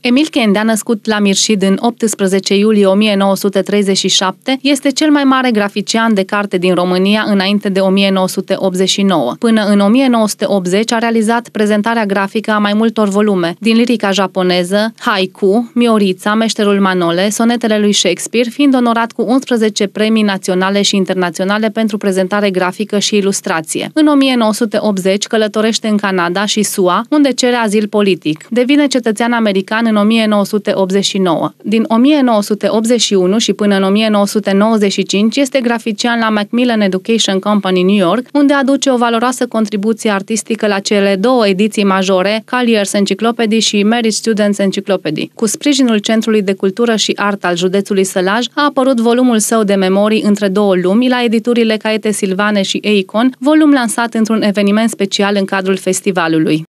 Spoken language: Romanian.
Emil Kenda, născut la Mirșid în 18 iulie 1937, este cel mai mare grafician de carte din România înainte de 1989. Până în 1980 a realizat prezentarea grafică a mai multor volume, din lirica japoneză, Haiku, Miorița, Meșterul Manole, sonetele lui Shakespeare, fiind onorat cu 11 premii naționale și internaționale pentru prezentare grafică și ilustrație. În 1980 călătorește în Canada și SUA, unde cere azil politic. Devine cetățean american în 1989. Din 1981 și până în 1995 este grafician la Macmillan Education Company New York, unde aduce o valoroasă contribuție artistică la cele două ediții majore, Calliers Encyclopedy și Mary Students Encyclopedy. Cu sprijinul Centrului de Cultură și Artă al județului Sălaj a apărut volumul său de memorii între două lumi la editurile Caete Silvane și Eicon, volum lansat într-un eveniment special în cadrul festivalului.